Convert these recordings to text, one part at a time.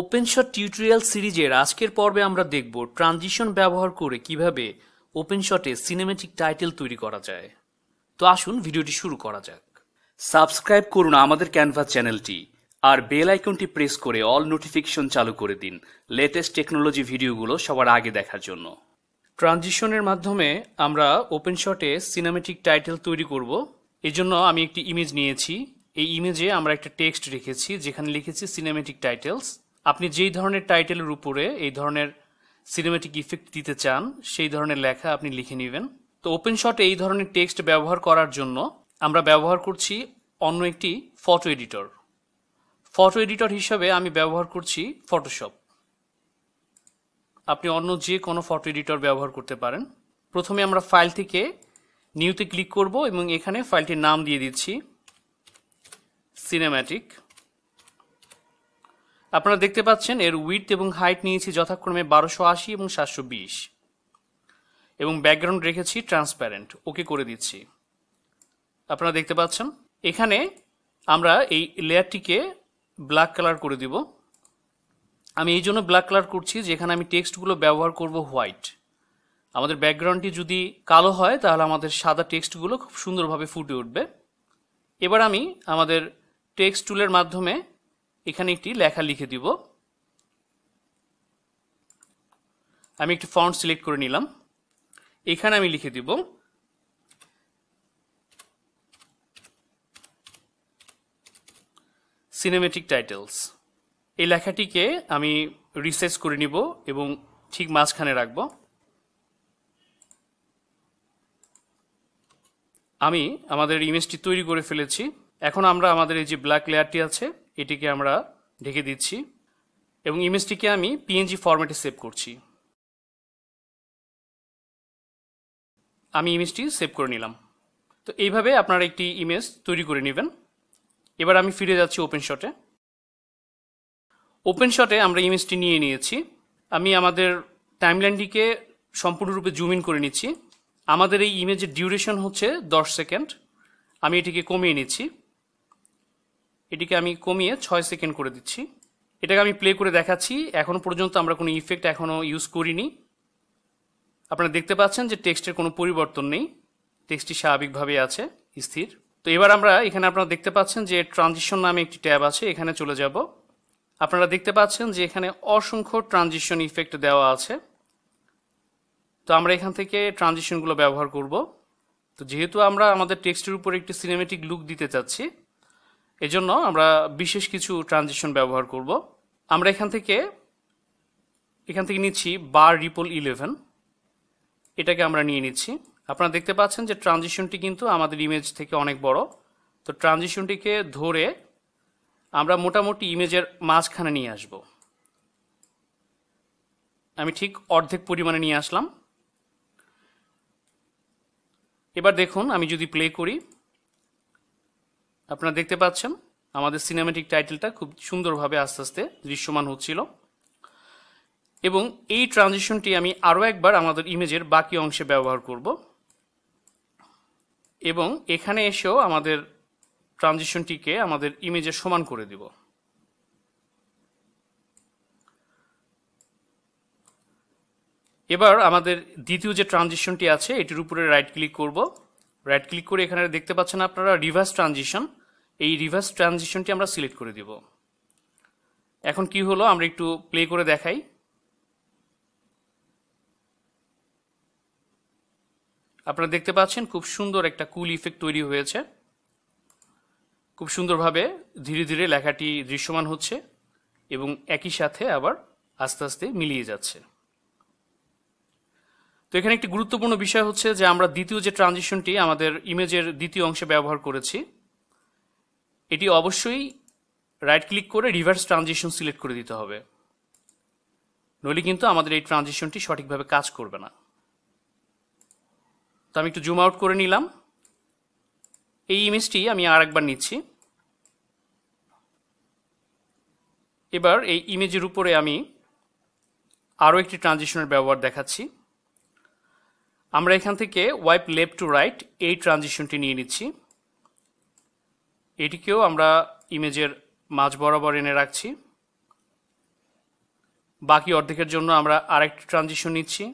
open shot tutorial সিরিজের আজকের পর্বে আমরা দেখব ট্রানজিশন ব্যবহার করে কিভাবে শটে সিনেমেটিক টাইটেল তৈরি করা যায় তো আসুন ভিডিওটি শুরু করা যাক সাবস্ক্রাইব করুন আমাদের ক্যানভাস চ্যানেলটি আর বেল আইকনটি প্রেস করে অল নোটিফিকেশন চালু করে দিন লেটেস্ট টেকনোলজি ভিডিওগুলো সবার আগে দেখার জন্য ট্রানজিশনের মাধ্যমে আমরা ওপেন শটে সিনেমেটিক টাইটেল তৈরি করব এজন্য আমি একটি ইমেজ নিয়েছি এই ইমেজে আমরা একটা টেক্সট রেখেছি যেখানে লিখেছি সিনেমেটিক টাইটেলস আপনি যেই ধরনের টাইটেলের উপরে এই ধরনের সিনেমেটিক ইফেক্ট দিতে চান সেই ধরনের লেখা আপনি লিখে নেবেন তো ওপেন শট এই ধরনের টেক্সট ব্যবহার করার জন্য আমরা ব্যবহার করছি অন্য একটি ফটো এডিটর ফটো এডিটর হিসেবে আমি ব্যবহার করছি ফটোশপ আপনি অন্য যে কোনো ফটো এডিটর ব্যবহার করতে পারেন প্রথমে আমরা ফাইল থেকে নিউতে ক্লিক করব এবং এখানে ফাইলটির নাম দিয়ে দিচ্ছি সিনেম্যাটিক আপনারা দেখতে পাচ্ছেন এর উইথ এবং হাইট নিয়েছি যথাক্রমে বারোশো আশি এবং সাতশো বিশ এবং ব্যাকগ্রাউন্ড রেখেছি ট্রান্সপ্যারেন্ট ওকে করে দিচ্ছি আপনারা দেখতে পাচ্ছেন এখানে আমরা এই লেয়ারটিকে ব্ল্যাক কালার করে দিব আমি এই জন্য ব্ল্যাক কালার করছি যেখানে আমি টেক্সটগুলো ব্যবহার করব হোয়াইট আমাদের ব্যাকগ্রাউন্ডটি যদি কালো হয় তাহলে আমাদের সাদা টেক্সটগুলো খুব সুন্দরভাবে ফুটে উঠবে এবার আমি আমাদের টেক্সট টুলের মাধ্যমে এখানে একটি লেখা লিখে দিব আমি একটি ফন্ট সিলেক্ট করে নিলাম এখানে আমি লিখে দিব সিনেমেটিক টাইটেলস এই লেখাটিকে আমি রিসেস করে নিব এবং ঠিক মাঝখানে রাখব আমি আমাদের ইমেজটি তৈরি করে ফেলেছি এখন আমরা আমাদের এই যে ব্ল্যাক লেয়ারটি আছে এটিকে আমরা ঢেকে দিচ্ছি এবং ইমেজটিকে আমি পিএনজি ফরম্যাটে সেভ করছি আমি ইমেজটি সেভ করে নিলাম তো এইভাবে আপনারা একটি ইমেজ তৈরি করে নেবেন এবার আমি ফিরে যাচ্ছি ওপেন শটে ওপেন শটে আমরা ইমেজটি নিয়ে নিয়েছি আমি আমাদের টাইমলাইনটিকে সম্পূর্ণরূপে জুম ইন করে নিচ্ছি আমাদের এই ইমেজের ডিউরেশন হচ্ছে দশ সেকেন্ড আমি এটিকে কমিয়ে নিচ্ছি এটিকে আমি কমিয়ে ছয় সেকেন্ড করে দিচ্ছি এটাকে আমি প্লে করে দেখাচ্ছি এখনও পর্যন্ত আমরা কোনো ইফেক্ট এখনও ইউজ করিনি আপনারা দেখতে পাচ্ছেন যে টেক্সটের কোনো পরিবর্তন নেই টেক্সটটি স্বাভাবিকভাবে আছে স্থির তো এবার আমরা এখানে আপনারা দেখতে পাচ্ছেন যে ট্রানজিশন নামে একটি ট্যাব আছে এখানে চলে যাব আপনারা দেখতে পাচ্ছেন যে এখানে অসংখ্য ট্রানজিশন ইফেক্ট দেওয়া আছে তো আমরা এখান থেকে ট্রানজিশনগুলো ব্যবহার করব তো যেহেতু আমরা আমাদের টেক্সটের উপর একটি সিনেমেটিক লুক দিতে চাচ্ছি এজন্য আমরা বিশেষ কিছু ট্রানজিশন ব্যবহার করব আমরা এখান থেকে এখান থেকে নিচ্ছি বার রিপল ইলেভেন এটাকে আমরা নিয়ে নিচ্ছি আপনারা দেখতে পাচ্ছেন যে ট্রানজিশনটি কিন্তু আমাদের ইমেজ থেকে অনেক বড় তো ট্রানজিশনটিকে ধরে আমরা মোটামুটি ইমেজের মাঝখানে নিয়ে আসব আমি ঠিক অর্ধেক পরিমাণে নিয়ে আসলাম এবার দেখুন আমি যদি প্লে করি আপনারা দেখতে পাচ্ছেন আমাদের সিনেমেটিক টাইটেলটা খুব সুন্দরভাবে আস্তে আস্তে দৃশ্যমান হচ্ছিল এবং এই ট্রানজিশনটি আমি আরও একবার আমাদের ইমেজের বাকি অংশে ব্যবহার করব এবং এখানে এসেও আমাদের ট্রানজিশনটিকে আমাদের ইমেজের সমান করে দিব এবার আমাদের দ্বিতীয় যে ট্রানজিশনটি আছে এটির উপরে রাইট ক্লিক করব রাইট ক্লিক করে এখানে দেখতে পাচ্ছেন আপনারা রিভার্স ট্রানজিশন এই রিভার্স ট্রানজিশনটি আমরা সিলেক্ট করে দিব এখন কি হলো আমরা একটু প্লে করে দেখাই আপনারা দেখতে পাচ্ছেন খুব সুন্দর একটা কুল ইফেক্ট তৈরি হয়েছে খুব সুন্দরভাবে ধীরে ধীরে লেখাটি দৃশ্যমান হচ্ছে এবং একই সাথে আবার আস্তে আস্তে মিলিয়ে যাচ্ছে তো এখানে একটি গুরুত্বপূর্ণ বিষয় হচ্ছে যে আমরা দ্বিতীয় যে ট্রানজিশনটি আমাদের ইমেজের দ্বিতীয় অংশে ব্যবহার করেছি এটি অবশ্যই রাইট ক্লিক করে রিভার্স ট্রানজিশন সিলেক্ট করে দিতে হবে নইলে কিন্তু আমাদের এই ট্রানজিশনটি সঠিকভাবে কাজ করবে না তো আমি একটু জুম আউট করে নিলাম এই ইমেজটি আমি আর একবার নিচ্ছি এবার এই ইমেজের উপরে আমি আরও একটি ট্রানজিশনের ব্যবহার দেখাচ্ছি আমরা এখান থেকে ওয়াইপ লেফট টু রাইট এই ট্রানজিশনটি নিয়ে নিচ্ছি এটিকেও আমরা ইমেজের মাঝ বরাবর এনে রাখছি বাকি অর্ধেকের জন্য আমরা আরেকটি ট্রানজিশন নিচ্ছি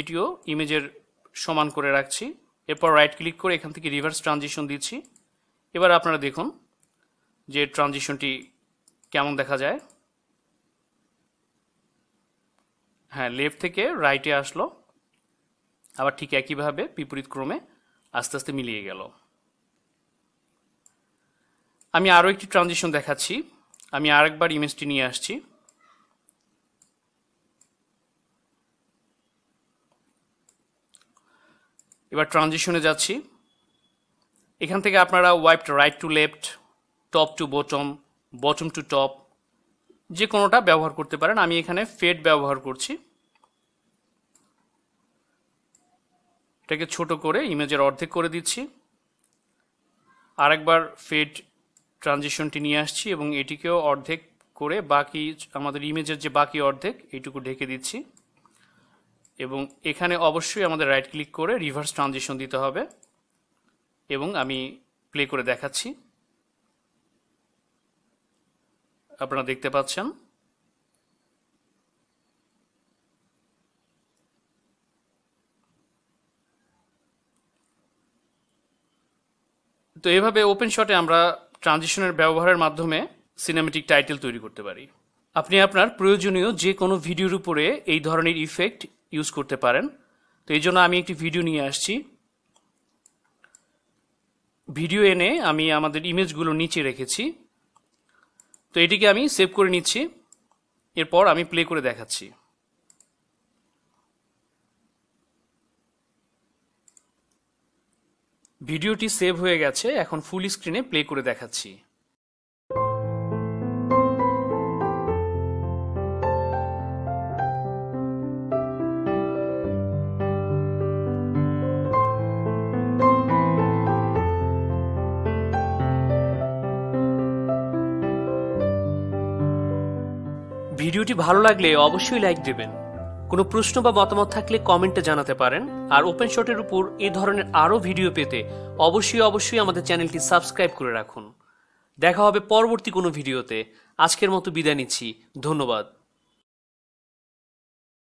এটিও ইমেজের সমান করে রাখছি এরপর রাইট ক্লিক করে এখান থেকে রিভার্স ট্রানজিশন দিচ্ছি এবার আপনারা দেখুন যে ট্রানজিশনটি কেমন দেখা যায় হ্যাঁ লেফট থেকে রাইটে আসলো আবার ঠিক একইভাবে বিপরীত ক্রমে আস্তে আস্তে মিলিয়ে গেল আমি আরও একটি ট্রানজিশন দেখাচ্ছি আমি আরেকবার ইমেজটি নিয়ে আসছি এবার ট্রানজিশনে যাচ্ছি এখান থেকে আপনারা wipe right to left top to bottom bottom to top যে কোনোটা ব্যবহার করতে পারেন আমি এখানে ফেড ব্যবহার করছি এটাকে ছোট করে ইমেজের অর্ধেক করে দিচ্ছি আরেকবার ফেড ট্রানজিশনটি নিয়ে আসছি এবং এটিকেও অর্ধেক করে বাকি আমাদের ইমেজের যে বাকি অর্ধেক এইটুকু ঢেকে দিচ্ছি এবং এখানে অবশ্যই আমাদের রাইট ক্লিক করে রিভার্স ট্রানজিশন দিতে হবে এবং আমি প্লে করে দেখাচ্ছি আপনারা দেখতে পাচ্ছেন তো এভাবে ওপেন শটে আমরা ট্রানজিশনের ব্যবহারের মাধ্যমে সিনেমেটিক টাইটেল তৈরি করতে পারি আপনি আপনার প্রয়োজনীয় যে কোনো ভিডিওর উপরে এই ধরনের ইফেক্ট ইউজ করতে পারেন তো এই জন্য আমি একটি ভিডিও নিয়ে আসছি ভিডিও এনে আমি আমাদের ইমেজগুলো নিচে রেখেছি তো এটিকে আমি সেভ করে নিচ্ছি এরপর আমি প্লে করে দেখাচ্ছি ভিডিওটি সেভ হয়ে গেছে এখন ফুল স্ক্রিনে প্লে করে দেখাচ্ছি ভিডিওটি ভালো লাগলে অবশ্যই লাইক দেবেন কোনো প্রশ্ন বা মতামত থাকলে কমেন্টে জানাতে পারেন আর ওপেন শটের উপর এ ধরনের আরও ভিডিও পেতে অবশ্যই অবশ্যই আমাদের চ্যানেলটি সাবস্ক্রাইব করে রাখুন দেখা হবে পরবর্তী কোনো ভিডিওতে আজকের মতো বিদায় নিচ্ছি ধন্যবাদ